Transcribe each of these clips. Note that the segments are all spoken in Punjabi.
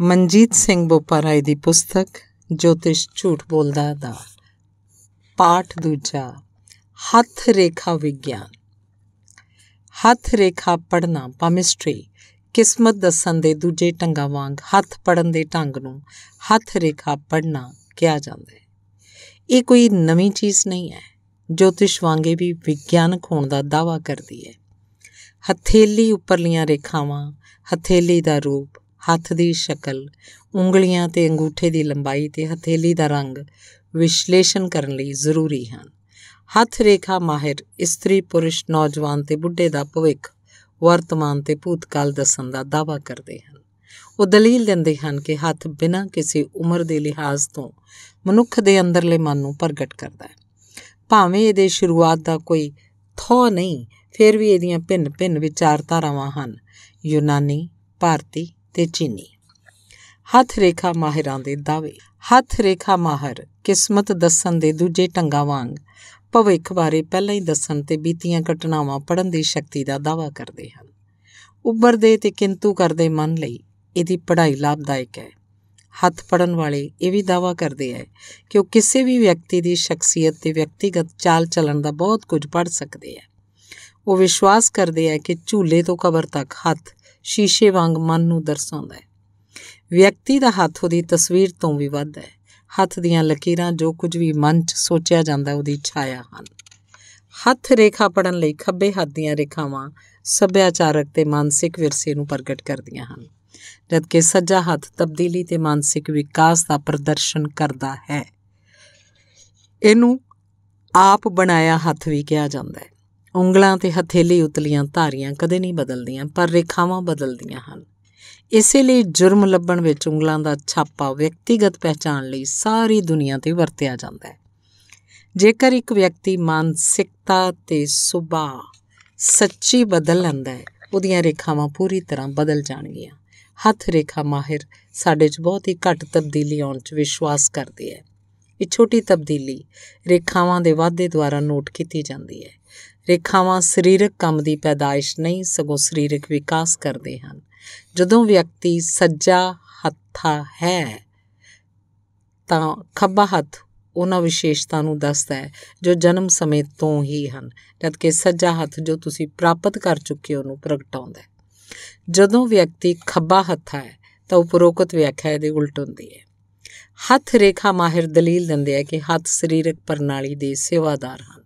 ਮਨਜੀਤ ਸਿੰਘ ਬੋਪਾਰਾਏ ਦੀ ਪੁਸਤਕ ਜੋਤਿਸ਼ ਝੂਠ ਬੋਲਦਾ ਦਾ ਪਾਠ ਦੂਜਾ ਹੱਥ ਰੇਖਾ ਵਿਗਿਆਨ ਹੱਥ ਰੇਖਾ ਪੜਨਾ ਪਾਮਿਸਟਰੀ ਕਿਸਮਤ ਦੱਸਣ ਦੇ ਦੂਜੇ ਟੰਗਾ ਵਾਂਗ ਹੱਥ ਪੜਨ ਦੇ ਢੰਗ ਨੂੰ ਹੱਥ ਰੇਖਾ ਪੜਨਾ ਕਿਹਾ ਜਾਂਦਾ ਹੈ ਇਹ ਕੋਈ ਨਵੀਂ ਚੀਜ਼ ਨਹੀਂ ਹੈ ਜੋਤਿਸ਼ ਵਾਂਗੇ ਵੀ ਵਿਗਿਆਨਕ ਹੋਣ ਦਾ ਦਾਵਾ ਕਰਦੀ ਹੈ ਹਥੇਲੀ ਉੱਪਰਲੀਆਂ ਰੇਖਾਵਾਂ ਹਥੇਲੀ ਦਾ ਰੂਪ ਹੱਥ ਦੀ ਸ਼ਕਲ ਉਂਗਲੀਆਂ ਤੇ ਅੰਗੂਠੇ ਦੀ ਲੰਬਾਈ ਤੇ ਹਥੇਲੀ ਦਾ ਰੰਗ ਵਿਸ਼ਲੇਸ਼ਣ ਕਰਨ ਲਈ ਜ਼ਰੂਰੀ ਹਨ ਹੱਥ ਰੇਖਾ ਮਾਹਿਰ ਇਸਤਰੀ ਪੁਰਸ਼ ਨੌਜਵਾਨ ਤੇ ਬੁੱਢੇ ਦਾ ਭਵਿੱਖ ਵਰਤਮਾਨ ਤੇ ਭੂਤਕਾਲ ਦੱਸਣ ਦਾ ਦਾਅਵਾ ਕਰਦੇ ਹਨ ਉਹ ਦਲੀਲ ਦਿੰਦੇ ਹਨ ਕਿ ਹੱਥ ਬਿਨਾਂ ਕਿਸੇ ਉਮਰ ਦੇ ਲਿਹਾਜ਼ ਤੋਂ ਮਨੁੱਖ ਦੇ ਅੰਦਰਲੇ ਮਨ ਨੂੰ ਪ੍ਰਗਟ ਕਰਦਾ ਹੈ ਭਾਵੇਂ ਇਹਦੇ ਸ਼ੁਰੂਆਤ ਦਾ ਕੋਈ ਥੋ ਨਹੀਂ ਫਿਰ ਵੀ ਇਹਦੀਆਂ ਭਿੰਨ-ਭਿੰਨ ਵਿਚਾਰਧਾਰਾਵਾਂ ਹਨ ਯੂਨਾਨੀ ਭਾਰਤੀ ਤੇ ਚੀਨੀ ਹੱਥ ਰੇਖਾ ਮਾਹਿਰਾਂ ਦੇ ਦਾਅਵੇ ਹੱਥ ਰੇਖਾ ਮਾਹਰ ਕਿਸਮਤ ਦੱਸਣ ਦੇ ਦੂਜੇ ਟੰਗਾ ਵਾਂਗ ਭਵਿੱਖ ਬਾਰੇ ਪਹਿਲਾਂ ਹੀ ਦੱਸਣ ਤੇ ਬੀਤੀਆਂ ਘਟਨਾਵਾਂ ਪੜਨ ਦੀ ਸ਼ਕਤੀ ਦਾ ਦਾਵਾ ਕਰਦੇ ਹਨ ਉੱਭਰਦੇ ਤੇ ਕਿੰਤੂ ਕਰਦੇ ਮਨ ਲਈ ਇਹਦੀ ਪੜ੍ਹਾਈ ਲਾਭਦਾਇਕ ਹੈ ਹੱਥ ਪੜਨ ਵਾਲੇ ਇਹ ਵੀ ਦਾਵਾ ਕਰਦੇ ਹੈ ਕਿ ਉਹ ਕਿਸੇ ਵੀ ਵਿਅਕਤੀ ਦੀ ਸ਼ਖਸੀਅਤ ਤੇ ਵਿਅਕਤੀਗਤ ਚਾਲ ਚੱਲਣ ਦਾ ਬਹੁਤ ਕੁਝ ਪੜ ਸਕਦੇ ਹੈ ਉਹ ਵਿਸ਼ਵਾਸ ਕਰਦੇ ਹੈ ਕਿ ਝੂਲੇ ਤੋਂ ਕਬਰ ਤੱਕ ਹੱਥ ਸ਼ੀਸ਼ੇ ਵਾਂਗ ਮਨ ਨੂੰ ਦਰਸਾਉਂਦਾ ਹੈ ਵਿਅਕਤੀ ਦਾ ਹੱਥ ਉਹਦੀ ਤਸਵੀਰ ਤੋਂ ਵੀ ਵੱਧ ਹੈ ਹੱਥ ਦੀਆਂ ਲਕੀਰਾਂ ਜੋ ਕੁਝ ਵੀ ਮਨ 'ਚ ਸੋਚਿਆ ਜਾਂਦਾ ਉਹਦੀ ਛਾਇਆ ਹਨ ਹੱਥ ਰੇਖਾ ਪੜਨ ਲਈ ਖੱਬੇ ਹੱਥ ਦੀਆਂ ਰੇਖਾਵਾਂ ਸੱਭਿਆਚਾਰਕ ਤੇ ਮਾਨਸਿਕ ਵਿਰਸੇ ਨੂੰ ਪ੍ਰਗਟ ਕਰਦੀਆਂ ਹਨ ਜਦਕਿ ਸੱਜਾ ਹੱਥ ਤਬਦੀਲੀ ਤੇ ਮਾਨਸਿਕ ਵਿਕਾਸ ਦਾ ਪ੍ਰਦਰਸ਼ਨ ਕਰਦਾ ਹੈ ਇਹਨੂੰ ਆਪ ਬਣਾਇਆ ਹੱਥ ਵੀ ਕਿਹਾ ਜਾਂਦਾ ਹੈ ਉਂਗਲਾਂ ਤੇ ਹਥੇਲੀ ਉਤਲੀਆਂ ਧਾਰੀਆਂ ਕਦੇ ਨਹੀਂ ਬਦਲਦੀਆਂ ਪਰ ਰੇਖਾਵਾਂ ਬਦਲਦੀਆਂ ਹਨ ਇਸੇ ਲਈ ਜੁਰਮ ਲੱਭਣ ਵਿੱਚ ਉਂਗਲਾਂ ਦਾ ਛਾਪਾ ਵਿਅਕਤੀਗਤ ਪਹਿਚਾਣ ਲਈ ਸਾਰੀ ਦੁਨੀਆ ਤੇ ਵਰਤਿਆ ਜਾਂਦਾ ਹੈ ਜੇਕਰ ਇੱਕ ਵਿਅਕਤੀ ਮਾਨਸਿਕਤਾ ਤੇ ਸੁਭਾਅ ਸੱਚੀ ਬਦਲ ਲੈਂਦਾ ਹੈ ਉਹਦੀਆਂ ਰੇਖਾਵਾਂ ਪੂਰੀ ਤਰ੍ਹਾਂ ਬਦਲ ਜਾਣਗੀਆਂ ਹੱਥ ਰੇਖਾ ਮਾਹਿਰ ਸਾਡੇ 'ਚ ਬਹੁਤ ਹੀ ਘੱਟ ਤਬਦੀਲੀ ਆਉਣ 'ਚ ਵਿਸ਼ਵਾਸ ਕਰਦੇ ਹੈ ਇਹ ਛੋਟੀ ਤਬਦੀਲੀ ਰੇਖਾਵਾਂ ਦੇ ਵਾਧੇ ਦੁਆਰਾ ਨੋਟ ਕੀਤੀ ਜਾਂਦੀ ਹੈ ਰੇਖਾਵਾਂ ਸਰੀਰਕ ਕੰਮ ਦੀ ਪੈਦਾਇਸ਼ ਨਹੀਂ ਸਗੋਂ ਸਰੀਰਕ ਵਿਕਾਸ ਕਰਦੇ ਹਨ ਜਦੋਂ ਵਿਅਕਤੀ ਸੱਜਾ ਹੱਥਾ ਹੈ ਤਾਂ ਖੱਬਾ ਹੱਥ ਉਹਨਾਂ ਵਿਸ਼ੇਸ਼ਤਾ ਨੂੰ ਦੱਸਦਾ ਹੈ ਜੋ ਜਨਮ ਸਮੇਂ ਤੋਂ ਹੀ ਹਨ ਜਦ ਕਿ ਸੱਜਾ ਹੱਥ ਜੋ ਤੁਸੀਂ ਪ੍ਰਾਪਤ ਕਰ ਚੁੱਕੇ ਹੋ ਉਹਨੂੰ ਪ੍ਰਗਟਾਉਂਦਾ ਹੈ ਜਦੋਂ ਵਿਅਕਤੀ ਖੱਬਾ ਹੱਥਾ ਹੈ ਤਾਂ ਉਪਰੋਕਤ ਵਿਆਖਿਆ ਦੇ ਉਲਟ ਹੁੰਦੀ ਹੈ ਹੱਥ ਰੇਖਾ ਮਾਹਿਰ ਦਲੀਲ ਦਿੰਦੇ ਆ ਕਿ ਹੱਥ ਸਰੀਰਕ ਪ੍ਰਣਾਲੀ ਦੇ ਸੇਵਾਦਾਰ ਹਨ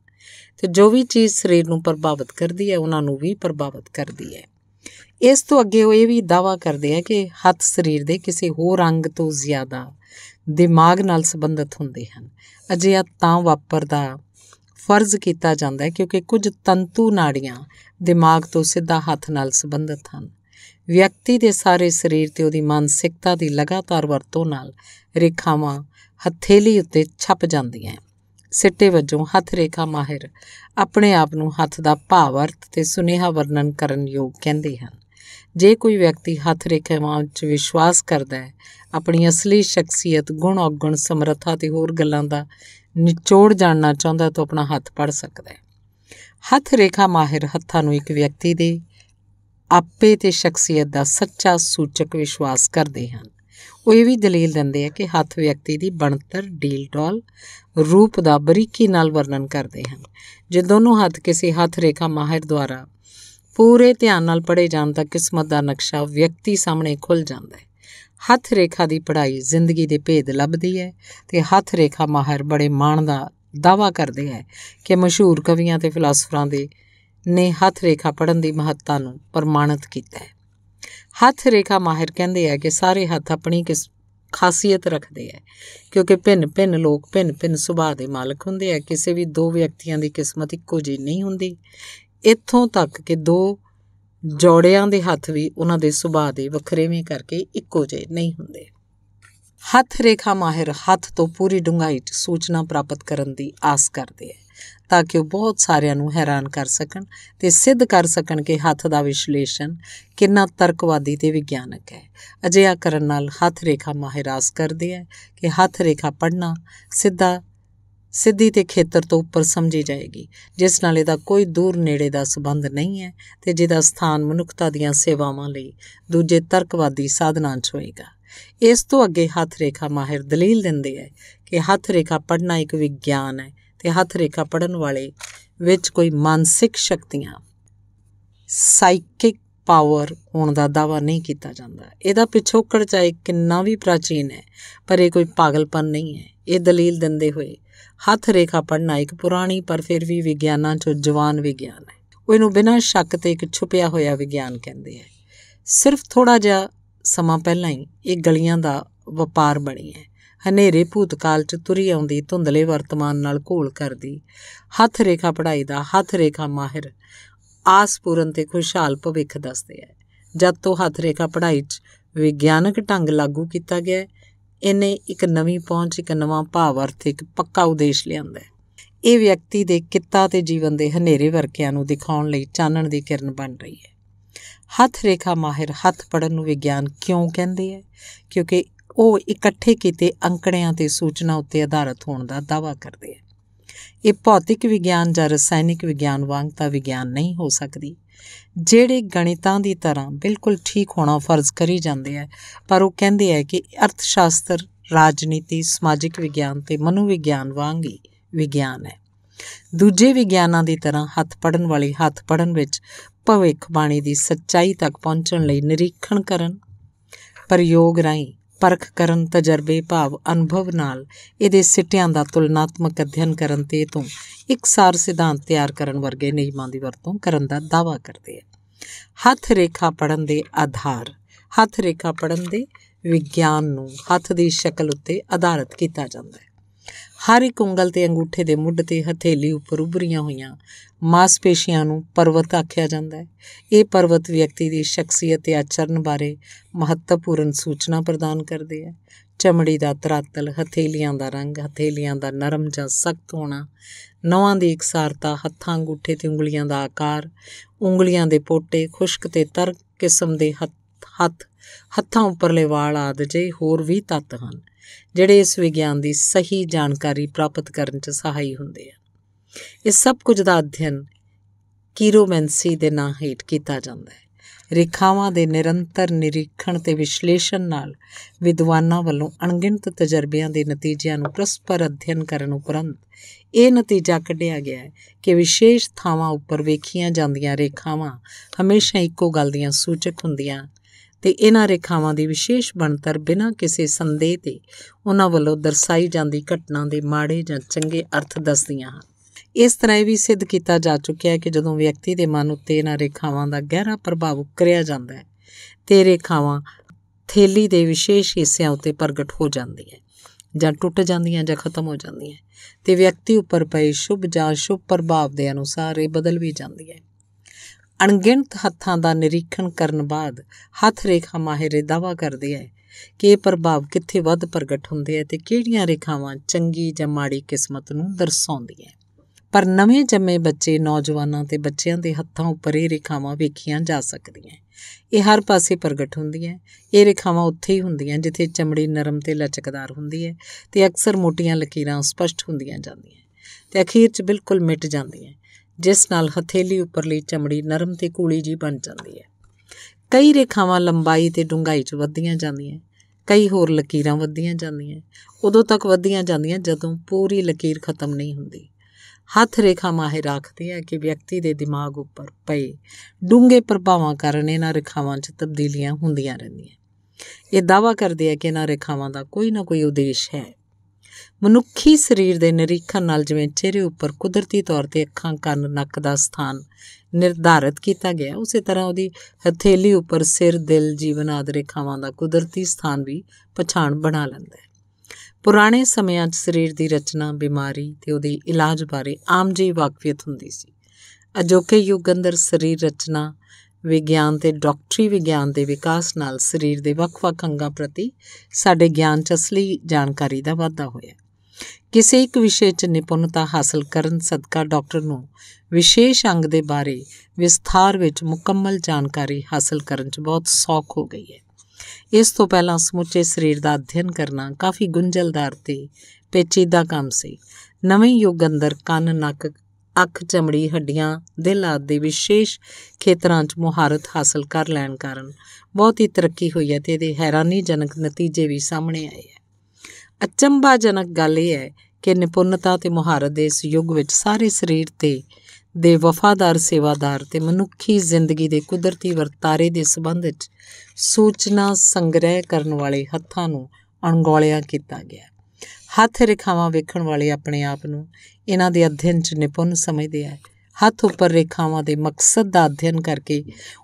ਤੇ ਜੋ ਵੀ ਚੀਜ਼ ਸਰੀਰ ਨੂੰ ਪ੍ਰਭਾਵਿਤ ਕਰਦੀ ਹੈ ਉਹਨਾਂ ਨੂੰ ਵੀ ਪ੍ਰਭਾਵਿਤ ਕਰਦੀ ਹੈ ਇਸ ਤੋਂ ਅੱਗੇ ਉਹ ਇਹ ਵੀ ਦਾਵਾ ਕਰਦੇ ਆ ਕਿ ਹੱਥ ਸਰੀਰ ਦੇ ਕਿਸੇ ਹੋਰ ਅੰਗ ਤੋਂ ਜ਼ਿਆਦਾ ਦਿਮਾਗ ਨਾਲ ਸੰਬੰਧਿਤ ਹੁੰਦੇ ਹਨ ਅਜਿਹਾ ਤਾਂ ਵਾਪਰਦਾ ਫਰਜ਼ ਕੀਤਾ ਜਾਂਦਾ ਹੈ ਕਿਉਂਕਿ ਕੁਝ ਤੰਤੂ ਨਾੜੀਆਂ ਦਿਮਾਗ ਤੋਂ ਸਿੱਧਾ ਹੱਥ ਨਾਲ ਸੰਬੰਧਿਤ ਹਨ ਵਿਅਕਤੀ ਦੇ ਸਾਰੇ ਸਰੀਰ ਤੇ ਉਹਦੀ ਮਾਨਸਿਕਤਾ ਦੀ ਲਗਾਤਾਰ ਵਰਤੋਂ ਨਾਲ ਰੇਖਾਵਾਂ ਹਥੇਲੀ ਉੱਤੇ ਛਪ ਜਾਂਦੀਆਂ ਸਿੱਟੇ ਵਜੋਂ ਹੱਥ ਰੇਖਾ ਮਾਹਿਰ ਆਪਣੇ ਆਪ ਨੂੰ ਹੱਥ ਦਾ ਭਾਵਰਤ ਤੇ ਸੁਨੇਹਾ ਵਰਣਨ ਕਰਨ ਯੋਗ ਕਹਿੰਦੇ ਹਨ ਜੇ ਕੋਈ ਵਿਅਕਤੀ ਹੱਥ ਰੇਖਾਵਾਂ 'ਚ ਵਿਸ਼ਵਾਸ ਕਰਦਾ ਹੈ ਆਪਣੀ ਅਸਲੀ ਸ਼ਖਸੀਅਤ ਗੁਣ ਔਗਣ ਸਮਰੱਥਾ ਤੇ ਹੋਰ ਗੱਲਾਂ ਦਾ ਨਿਚੋੜ ਜਾਣਨਾ ਚਾਹੁੰਦਾ ਤਾਂ ਆਪਣਾ ਹੱਥ ਪੜ ਸਕਦਾ ਹੈ ਹੱਥ ਰੇਖਾ ਮਾਹਿਰ ਹੱਥਾਂ ਨੂੰ ਇੱਕ ਵਿਅਕਤੀ ਦੇ ਆਪੇ ਤੇ ਸ਼ਖਸੀਅਤ ਦਾ ਸੱਚਾ ਸੂਚਕ ਵਿਸ਼ਵਾਸ ਕਰਦੇ ਹਨ ਉਹ ਇਹ ਵੀ ਦਲੀਲ ਦਿੰਦੇ ਆ ਕਿ ਹੱਥ ਵਿਅਕਤੀ ਦੀ ਬਣਤਰ ਡੀਲ ਟੋਲ ਰੂਪ ਦਾ ਬਰੀਕੀ ਨਾਲ ਵਰਣਨ ਕਰਦੇ ਹਨ ਜੇ ਦੋਨੋਂ ਹੱਥ ਕਿਸੇ ਹੱਥ ਰੇਖਾ ਮਾਹਿਰ ਦੁਆਰਾ ਪੂਰੇ ਧਿਆਨ ਨਾਲ ਪੜੇ ਜਾਣ ਤਾਂ ਕਿਸਮਤ ਦਾ ਨਕਸ਼ਾ ਵਿਅਕਤੀ ਸਾਹਮਣੇ ਖੁੱਲ ਜਾਂਦਾ ਹੈ ਹੱਥ ਰੇਖਾ ਦੀ ਪੜਾਈ ਜ਼ਿੰਦਗੀ ਦੇ ਭੇਦ ਲੱਭਦੀ ਹੈ ਤੇ ਹੱਥ ਰੇਖਾ ਮਾਹਿਰ ਬੜੇ ਮਾਣ ਦਾ ਦਾਵਾ ਕਰਦੇ ਹੈ ਕਿ ਮਸ਼ਹੂਰ ਕਵੀਆਂ ਤੇ ਫਿਲਾਸਫਰਾਂ ਦੇ ਨੇ ਹੱਥ ਰੇਖਾ ਪੜਨ ਦੀ ਮਹੱਤਤਾ ਨੂੰ ਪ੍ਰਮਾਣਿਤ ਕੀਤਾ ਹੈ ਹੱਥ ਰੇਖਾ ਮਾਹਿਰ ਕਹਿੰਦੇ ਆ ਕਿ ਸਾਰੇ ਹੱਥ ਆਪਣੀ ਕਿਸ ਖਾਸੀਅਤ ਰੱਖਦੇ ਆ ਕਿਉਂਕਿ ਭਿੰਨ ਭਿੰਨ ਲੋਕ ਭਿੰਨ ਭਿੰਨ ਸੁਭਾਅ ਦੇ ਮਾਲਕ ਹੁੰਦੇ ਆ ਕਿਸੇ ਵੀ ਦੋ ਵਿਅਕਤੀਆਂ ਦੀ ਕਿਸਮਤ ਇੱਕੋ ਜਿਹੀ ਨਹੀਂ ਹੁੰਦੀ ਇੱਥੋਂ ਤੱਕ ਕਿ ਦੋ ਜੋੜਿਆਂ ਦੇ ਹੱਥ ਵੀ ਉਹਨਾਂ ਦੇ ਸੁਭਾਅ ਦੇ ਵੱਖਰੇਵੇਂ ਕਰਕੇ ਇੱਕੋ ਜਿਹੇ ਨਹੀਂ ਹੁੰਦੇ ਹੱਥ ਰੇਖਾ ਮਾਹਿਰ ਹੱਥ ਤੋਂ ਪੂਰੀ ਡੂੰਘਾਈ 'ਚ ਸੂਚਨਾ ਪ੍ਰਾਪਤ ਕਰਨ ਦੀ ਆਸ ਕਰਦੇ ਆ ਤਾਂ ਕਿ ਉਹ ਬਹੁਤ ਸਾਰਿਆਂ ਨੂੰ ਹੈਰਾਨ ਕਰ ਸਕਣ ਤੇ ਸਿੱਧ ਕਰ ਸਕਣ ਕਿ ਹੱਥ ਦਾ ਵਿਸ਼ਲੇਸ਼ਣ ਕਿੰਨਾ ਤਰਕਵਾਦੀ ਤੇ ਵਿਗਿਆਨਕ ਹੈ ਅਜਿਹਾ ਕਰਨ ਨਾਲ ਹੱਥ ਰੇਖਾ ਮਾਹਿਰਾਸ ਕਰਦੇ ਹੈ ਕਿ ਹੱਥ ਰੇਖਾ ਪੜਨਾ ਸਿੱਧਾ ਸਿੱਧੀ ਤੇ ਖੇਤਰ ਤੋਂ ਉੱਪਰ ਸਮਝੀ ਜਾਏਗੀ ਜਿਸ ਨਾਲ ਇਹਦਾ ਕੋਈ ਦੂਰ ਨੇੜੇ ਦਾ ਸਬੰਧ ਨਹੀਂ ਹੈ ਤੇ ਜਿਹਦਾ ਸਥਾਨ ਮਨੁੱਖਤਾ ਦੀਆਂ ਸੇਵਾਵਾਂ ਲਈ ਦੂਜੇ ਤਰਕਵਾਦੀ ਸਾਧਨਾਂ 'ਚ ਹੋਏਗਾ ਇਸ ਤੋਂ ਅੱਗੇ ਹੱਥ ਰੇਖਾ ਮਾਹਿਰ ਦਲੀਲ ਦਿੰਦੇ ਹੈ ਕਿ ਹੱਥ ਰੇਖਾ ਪੜਨਾ ਇੱਕ ਵਿਗਿਆਨ ਹੈ ਤੇ ਹੱਥ ਰੇਖਾ ਪੜਨ ਵਾਲੇ ਵਿੱਚ ਕੋਈ ਮਾਨਸਿਕ ਸ਼ਕਤੀਆਂ ਸਾਈਕਿਕ ਪਾਵਰ ਹੋਣ ਦਾ ਦਾਵਾ ਨਹੀਂ ਕੀਤਾ ਜਾਂਦਾ ਇਹਦਾ ਪਿਛੋਕੜ ਚਾਹੇ ਕਿੰਨਾ ਵੀ ਪ੍ਰਾਚੀਨ ਹੈ ਪਰ ਇਹ ਕੋਈ ਪਾਗਲਪਨ ਨਹੀਂ ਹੈ ਇਹ ਦਲੀਲ ਦਿੰਦੇ ਹੋਏ ਹੱਥ ਰੇਖਾ ਪੜਨਾ ਇੱਕ ਪੁਰਾਣੀ ਪਰ ਫਿਰ ਵੀ ਵਿਗਿਆਨਾਂ ਚੋਂ ਜਵਾਨ ਵਿਗਿਆਨ ਹੈ ਉਹ ਇਹਨੂੰ ਬਿਨਾਂ ਸ਼ੱਕ ਤੇ ਇੱਕ ਛੁਪਿਆ ਹੋਇਆ ਵਿਗਿਆਨ ਕਹਿੰਦੇ ਹੈ ਸਿਰਫ ਥੋੜਾ ਜਿਹਾ ਸਮਾਂ ਪਹਿਲਾਂ ਹੀ ਇਹ ਗਲੀਆਂ ਦਾ ਵਪਾਰ ਬਣੀ ਹੈ ਹਨੇਰੇ ਭੂਤਕਾਲ 'ਚ ਤੁਰੀ ਆਉਂਦੀ ਧੁੰਦਲੇ ਵਰਤਮਾਨ ਨਾਲ ਘੋਲ ਕਰਦੀ ਹੱਥ ਰੇਖਾ ਪੜਾਈ ਦਾ ਹੱਥ ਰੇਖਾ ਮਾਹਿਰ ਆਸਪੂਰਨ ਤੇ ਖੁਸ਼ਹਾਲ ਭਵਿੱਖ ਦੱਸਦੇ ਹੈ ਜਦ ਤੋਂ ਹੱਥ ਰੇਖਾ ਪੜਾਈ 'ਚ ਵਿਗਿਆਨਕ ਢੰਗ ਲਾਗੂ ਕੀਤਾ ਗਿਆ ਇਹਨੇ ਇੱਕ ਨਵੀਂ ਪਹੁੰਚ ਇੱਕ ਨਵਾਂ ਭਾਵ ਅਰਥ ਇੱਕ ਪੱਕਾ ਉਦੇਸ਼ ਲਿਆਂਦਾ ਹੈ ਇਹ ਵਿਅਕਤੀ ਦੇ ਕਿੱਤਾ ਤੇ ਜੀਵਨ ਦੇ ਹਨੇਰੇ ਵਰਕਿਆਂ ਨੂੰ ਦਿਖਾਉਣ ਲਈ ਚਾਨਣ ਦੀ ਕਿਰਨ ਬਣ ਰਹੀ ਹੈ ਹੱਥ ਰੇਖਾ ਮਾਹਿਰ ਹੱਥ ਪੜਨ ਨੂੰ ਵਿਗਿਆਨ ਕਿਉਂ ਕਹਿੰਦੇ ਹੈ ਕਿਉਂਕਿ ਉਹ ਇਕੱਠੇ ਕੀਤੇ ਅੰਕੜਿਆਂ ਤੇ ਸੂਚਨਾ ਉੱਤੇ ਆਧਾਰਿਤ ਹੋਣ ਦਾ ਦਾਵਾ ਕਰਦੇ ਹਨ ਇਹ ਭੌਤਿਕ ਵਿਗਿਆਨ ਜਾਂ ਰਸਾਇਣਿਕ ਵਿਗਿਆਨ ਵਾਂਗ ਤਾਂ ਵਿਗਿਆਨ ਨਹੀਂ ਹੋ ਸਕਦੀ ਜਿਹੜੇ ਗਣਿਤਾਂ ਦੀ ਤਰ੍ਹਾਂ ਬਿਲਕੁਲ ਠੀਕ ਹੋਣਾ ਫਰਜ਼ ਕਰੀ ਜਾਂਦੇ ਆ ਪਰ ਉਹ ਕਹਿੰਦੇ ਆ ਕਿ ਅਰਥ ਸ਼ਾਸਤਰ ਰਾਜਨੀਤੀ ਸਮਾਜਿਕ ਵਿਗਿਆਨ ਤੇ ਮਨੋਵਿਗਿਆਨ ਵਾਂਗ ਹੀ ਵਿਗਿਆਨ ਹੈ ਦੂਜੇ ਵਿਗਿਆਨਾਂ ਦੀ ਤਰ੍ਹਾਂ ਹੱਥ ਪੜਨ ਵਾਲੇ ਹੱਥ ਪੜਨ ਵਿੱਚ ਭਵਿੱਖ ਬਾਣੀ ਦੀ ਸੱਚਾਈ ਤੱਕ ਪਹੁੰਚਣ ਲਈ ਨਿਰੀਖਣ ਕਰਨ ਪ੍ਰਯੋਗ ਰਾਹੀਂ ਪਰਖ ਕਰਨ ਤਜਰਬੇ ਭਾਵ ਅਨੁਭਵ ਨਾਲ ਇਹਦੇ ਸਿੱਟਿਆਂ ਦਾ ਤੁਲਨਾਤਮਕ ਅਧਿਐਨ ਕਰਨ ਤੇ ਤੋਂ ਸਾਰ ਸਿਧਾਂਤ ਤਿਆਰ ਕਰਨ ਵਰਗੇ ਨਿਯਮਾਂ ਦੀ ਵਰਤੋਂ ਕਰਨ ਦਾ ਦਾਵਾ ਕਰਦੇ ਆ ਹੱਥ ਰੇਖਾ ਪੜਨ ਦੇ ਆਧਾਰ ਹੱਥ ਰੇਖਾ ਪੜਨ ਦੇ ਵਿਗਿਆਨ ਨੂੰ ਹੱਥ ਦੀ ਸ਼ਕਲ ਉੱਤੇ ਆਧਾਰਿਤ ਕੀਤਾ ਜਾਂਦਾ ਹੈ ਹਰ ਇੱਕ ਉਂਗਲ ਤੇ ਅੰਗੂਠੇ ਦੇ ਮੁੱਢ ਤੇ ਹਥੇਲੀ ਉੱਪਰ ਉਭਰੀਆਂ ਹੋਈਆਂ ਮਾਸਪੇਸ਼ੀਆਂ ਨੂੰ ਪਰਵਤ ਆਖਿਆ ਜਾਂਦਾ ਹੈ ਇਹ ਪਰਵਤ ਵਿਅਕਤੀ ਦੀ ਸ਼ਖਸੀਅਤ ਤੇ ਆਚਰਣ ਬਾਰੇ ਮਹੱਤਵਪੂਰਨ ਸੂਚਨਾ ਪ੍ਰਦਾਨ ਕਰਦੇ ਹੈ ਚਮੜੀ ਦਾ ਤਰਾਤਲ ਹਥੇਲੀਆਂ ਦਾ ਰੰਗ ਹਥੇਲੀਆਂ ਦਾ ਨਰਮ ਜਾਂ ਸਖਤ ਹੋਣਾ ਨਵਾਂ ਦੀ ਇਕਸਾਰਤਾ ਹੱਥਾਂ ਅੰਗੂਠੇ ਤੇ ਉਂਗਲੀਆਂ ਦਾ ਆਕਾਰ ਉਂਗਲੀਆਂ ਦੇ ਪੋਟੇ ਖੁਸ਼ਕ ਤੇ ਤਰ ਕਿਸਮ ਦੇ ਹੱਥ ਹੱਥਾਂ ਉੱਪਰਲੇ ਵਾਲ ਆਦਿ ਜਿਹੇ ਹੋਰ ਵੀ ਤੱਤ ਹਨ ਜਿਹੜੇ ਇਸ ਵਿਗਿਆਨ ਦੀ ਸਹੀ ਜਾਣਕਾਰੀ ਪ੍ਰਾਪਤ ਕਰਨ 'ਚ ਸਹਾਈ ਹੁੰਦੇ ਆ ਇਹ ਸਭ ਕੁਝ ਦਾ ਅਧਿਐਨ ਕੀਰੋਮੈਂਸੀ ਦੇ ਨਾਂ ਹੇਠ ਕੀਤਾ ਜਾਂਦਾ ਹੈ ਰੇਖਾਵਾਂ ਦੇ ਨਿਰੰਤਰ ਨਿਰੀਖਣ ਤੇ ਵਿਸ਼ਲੇਸ਼ਣ ਨਾਲ ਵਿਦਵਾਨਾਂ ਵੱਲੋਂ ਅਣਗਿਣਤ ਤਜਰਬਿਆਂ ਦੇ ਨਤੀਜਿਆਂ ਨੂੰ ਪ੍ਰਸਪਰ ਅਧਿਐਨ ਕਰਨ ਉਪਰੰਤ ਇਹ ਨਤੀਜਾ ਕੱਢਿਆ ਗਿਆ ਹੈ ਕਿ ਵਿਸ਼ੇਸ਼ ਥਾਵਾਂ ਉੱਪਰ ਵੇਖੀਆਂ ਜਾਂਦੀਆਂ ਰੇਖਾਵਾਂ ਹਮੇਸ਼ਾ ਇੱਕੋ ਗੱਲ ਦੀਆਂ ਸੂਚਕ ਹੁੰਦੀਆਂ ਤੇ ਇਹਨਾਂ ਰੇਖਾਵਾਂ ਦੀ ਵਿਸ਼ੇਸ਼ ਬਣਤਰ ਬਿਨਾਂ ਕਿਸੇ ਸੰਦੇਹ ਤੇ ਉਹਨਾਂ ਵੱਲੋਂ ਦਰਸਾਈ ਜਾਂਦੀ ਘਟਨਾ ਦੇ ਮਾੜੇ ਜਾਂ ਚੰਗੇ ਅਰਥ ਦੱਸਦੀਆਂ ਹਨ ਇਸ ਤਰ੍ਹਾਂ ਇਹ ਵੀ ਸਿੱਧ ਕੀਤਾ ਜਾ ਚੁੱਕਿਆ ਹੈ ਕਿ ਜਦੋਂ ਵਿਅਕਤੀ ਦੇ ਮਨ ਉੱਤੇ ਇਹਨਾਂ ਰੇਖਾਵਾਂ ਦਾ ਗਹਿਰਾ ਪ੍ਰਭਾਵ ਕਰਿਆ ਜਾਂਦਾ ਹੈ ਤੇ ਰੇਖਾਵਾਂ ਥੇਲੀ ਦੇ ਵਿਸ਼ੇਸ਼ ਹਿੱਸਿਆਂ ਉੱਤੇ ਪ੍ਰਗਟ ਹੋ ਜਾਂਦੀਆਂ ਜਾਂ ਟੁੱਟ ਜਾਂਦੀਆਂ ਜਾਂ ਖਤਮ ਹੋ ਜਾਂਦੀਆਂ ਤੇ ਵਿਅਕਤੀ ਉੱਪਰ ਪਏ ਸ਼ੁਭ ਜਾਂ ਸ਼ੁਭ ਪ੍ਰਭਾਵ ਦੇ ਅਨੁਸਾਰ ਇਹ ਬਦਲ ਵੀ ਜਾਂਦੀ ਹੈ ਅਣਗਿਣਤ ਹੱਥਾਂ ਦਾ ਨਿਰੀਖਣ ਕਰਨ ਬਾਅਦ ਹੱਥ ਰੇਖਾ ਮਾਹਿਰ ਦਾਵਾ ਕਰਦੇ ਹੈ ਕਿ ਇਹ ਪ੍ਰਭਾਵ ਕਿੱਥੇ ਵੱਧ ਪ੍ਰਗਟ ਹੁੰਦੇ ਹੈ ਤੇ ਕਿਹੜੀਆਂ ਰੇਖਾਵਾਂ ਚੰਗੀ ਜਾਂ ਮਾੜੀ ਕਿਸਮਤ ਨੂੰ ਦਰਸਾਉਂਦੀਆਂ ਪਰ ਨਵੇਂ ਜੰਮੇ ਬੱਚੇ ਨੌਜਵਾਨਾਂ ਤੇ ਬੱਚਿਆਂ ਦੇ ਹੱਥਾਂ ਉੱਪਰ ਇਹ ਰੇਖਾਵਾਂ ਵੇਖੀਆਂ ਜਾ ਸਕਦੀਆਂ ਇਹ ਹਰ ਪਾਸੇ ਪ੍ਰਗਟ ਹੁੰਦੀਆਂ ਇਹ ਰੇਖਾਵਾਂ ਉੱਥੇ ਹੀ ਹੁੰਦੀਆਂ ਜਿੱਥੇ ਚਮੜੀ ਨਰਮ ਤੇ ਲਚਕਦਾਰ ਹੁੰਦੀ ਹੈ ਤੇ ਅਕਸਰ ਮੋਟੀਆਂ ਲਕੀਰਾਂ ਸਪਸ਼ਟ ਹੁੰਦੀਆਂ ਜਾਂਦੀਆਂ ਤੇ ਅਖੀਰ 'ਚ ਬਿਲਕੁਲ ਮਿਟ ਜਾਂਦੀਆਂ ਜਿਸ ਨਾਲ ਹਥੇਲੀ ਉੱਪਰਲੀ ਚਮੜੀ ਨਰਮ ਤੇ ਕੂਲੀ ਜੀ ਬਣ ਜਾਂਦੀ ਹੈ ਕਈ ਰੇਖਾਵਾਂ ਲੰਬਾਈ ਤੇ ਡੂੰਘਾਈ 'ਚ ਵਧੀਆਂ ਜਾਂਦੀਆਂ ਕਈ ਹੋਰ ਲਕੀਰਾਂ ਵਧੀਆਂ ਜਾਂਦੀਆਂ ਉਦੋਂ ਤੱਕ ਵਧੀਆਂ ਜਾਂਦੀਆਂ ਜਦੋਂ ਪੂਰੀ ਲਕੀਰ ਖਤਮ ਨਹੀਂ ਹੁੰਦੀ ਹੱਥ ਰੇਖਾ ਮਾਹਿਰ ਰੱਖਦੇ ਆ ਕਿ ਵਿਅਕਤੀ ਦੇ ਦਿਮਾਗ ਉੱਪਰ ਪਏ ਡੂੰਘੇ ਪ੍ਰਭਾਵਾਂ ਕਾਰਨ ਇਹਨਾਂ ਰੇਖਾਵਾਂ 'ਚ ਤਬਦੀਲੀਆਂ ਹੁੰਦੀਆਂ ਰਹਿੰਦੀਆਂ ਇਹ ਦਾਵਾ ਕਰਦੇ ਆ ਕਿ ਇਹਨਾਂ ਰੇਖਾਵਾਂ ਦਾ ਕੋਈ ਨਾ ਕੋਈ ਉਦੇਸ਼ ਹੈ ਮਨੁੱਖੀ ਸਰੀਰ ਦੇ ਨਿਰੀਖਣ ਨਾਲ ਜਿਵੇਂ ਚਿਹਰੇ ਉੱਪਰ ਕੁਦਰਤੀ ਤੌਰ ਤੇ ਅੱਖਾਂ ਕੰਨ ਨੱਕ ਦਾ ਸਥਾਨ ਨਿਰਧਾਰਿਤ ਕੀਤਾ ਗਿਆ ਉਸੇ ਤਰ੍ਹਾਂ ਉਹਦੀ ਹਥੇਲੀ ਉੱਪਰ ਸਿਰ ਦਿਲ ਜੀਵਨ ਆਦਿ ਰੇਖਾਵਾਂ ਦਾ ਕੁਦਰਤੀ ਸਥਾਨ ਵੀ ਪਛਾਣ ਬਣਾ ਲੈਂਦਾ ਹੈ ਪੁਰਾਣੇ ਸਮਿਆਂ 'ਚ ਸਰੀਰ ਦੀ ਰਚਨਾ ਬਿਮਾਰੀ ਤੇ ਉਹਦੇ ਇਲਾਜ ਬਾਰੇ ਆਮ ਜੀ ਵਾਕਫੀਅਤ ਹੁੰਦੀ ਸੀ ਅਜੋਕੇ ਯੁੱਗ ਅੰਦਰ ਸਰੀਰ ਰਚਨਾ ਵਿਗਿਆਨ ਤੇ ਡਾਕਟਰੀ ਵਿਗਿਆਨ ਦੇ ਵਿਕਾਸ ਨਾਲ ਸਰੀਰ ਦੇ ਵੱਖ-ਵੱਖ ਅੰਗਾਂ ਪ੍ਰਤੀ ਸਾਡੇ ਗਿਆਨ 'ਚ ਅਸਲੀ ਜਾਣਕਾਰੀ ਦਾ ਵਾਧਾ ਹੋਇਆ ਕਿਸੇ ਇੱਕ ਵਿਸ਼ੇ 'ਚ નિਪੁੰਨਤਾ ਹਾਸਲ ਕਰਨ ਸਦਕਾ ਡਾਕਟਰ ਨੂੰ ਵਿਸ਼ੇਸ਼ ਅੰਗ ਦੇ ਬਾਰੇ ਵਿਸਥਾਰ ਵਿੱਚ ਮੁਕੰਮਲ ਜਾਣਕਾਰੀ ਹਾਸਲ ਕਰਨ 'ਚ ਬਹੁਤ ਸੌਖ ਹੋ ਗਈ ਹੈ ਇਸ ਤੋਂ ਪਹਿਲਾਂ ਸਮੁੱਚੇ ਸਰੀਰ ਦਾ ਅਧਿਐਨ ਕਰਨਾ ਕਾਫੀ ਗੁੰਝਲਦਾਰ ਤੇ ਪੇਚੀਦਾ ਕੰਮ ਸੀ ਨਵੇਂ ਯੁੱਗ ਅੰਦਰ ਕੰਨ ਨੱਕ ਅੱਖ ਚਮੜੀ ਹੱਡੀਆਂ ਦਿਲ ਆਦਿ ਦੇ ਵਿਸ਼ੇਸ਼ ਖੇਤਰਾਂ 'ਚ ਮੁਹਾਰਤ ਹਾਸਲ ਕਰ ਲੈਣ ਕਾਰਨ ਬਹੁਤ ਹੀ ਤਰੱਕੀ ਹੋਈ ਹੈ ਤੇ ਇਹਦੇ ਹੈਰਾਨੀਜਨਕ ਨਤੀਜੇ ਵੀ ਸਾਹਮਣੇ ਆਏ ਅਚੰਭਾਜਨਕ ਗੱਲ ਇਹ ਹੈ ਕਿ ਨਿਪੁੰਨਤਾ ਤੇ ਮੁਹਾਰਤ ਦੇ ਇਸ ਯੁੱਗ ਵਿੱਚ ਸਾਰੇ ਸਰੀਰ ਤੇ ਦੇ ਵਫਾਦਾਰ ਸੇਵਾਦਾਰ ਤੇ ਮਨੁੱਖੀ ਜ਼ਿੰਦਗੀ ਦੇ ਕੁਦਰਤੀ ਵਰਤਾਰੇ ਦੇ ਸੰਬੰਧ ਵਿੱਚ ਸੂਚਨਾ ਸੰਗ੍ਰਹਿ ਕਰਨ ਵਾਲੇ ਹੱਥਾਂ ਨੂੰ ਅਣਗੌਲਿਆ ਕੀਤਾ ਗਿਆ ਹੱਥ ਰੇਖਾਵਾਂ ਵੇਖਣ ਵਾਲੇ ਆਪਣੇ ਆਪ ਨੂੰ ਇਹਨਾਂ ਦੇ ਅਧਿਐਨ 'ਚ ਨਿਪੁੰਨ ਸਮਝਦੇ ਆ ਹੱਥ ਉੱਪਰ ਰੇਖਾਵਾਂ ਦੇ ਮਕਸਦ ਦਾ ਅਧਿਐਨ ਕਰਕੇ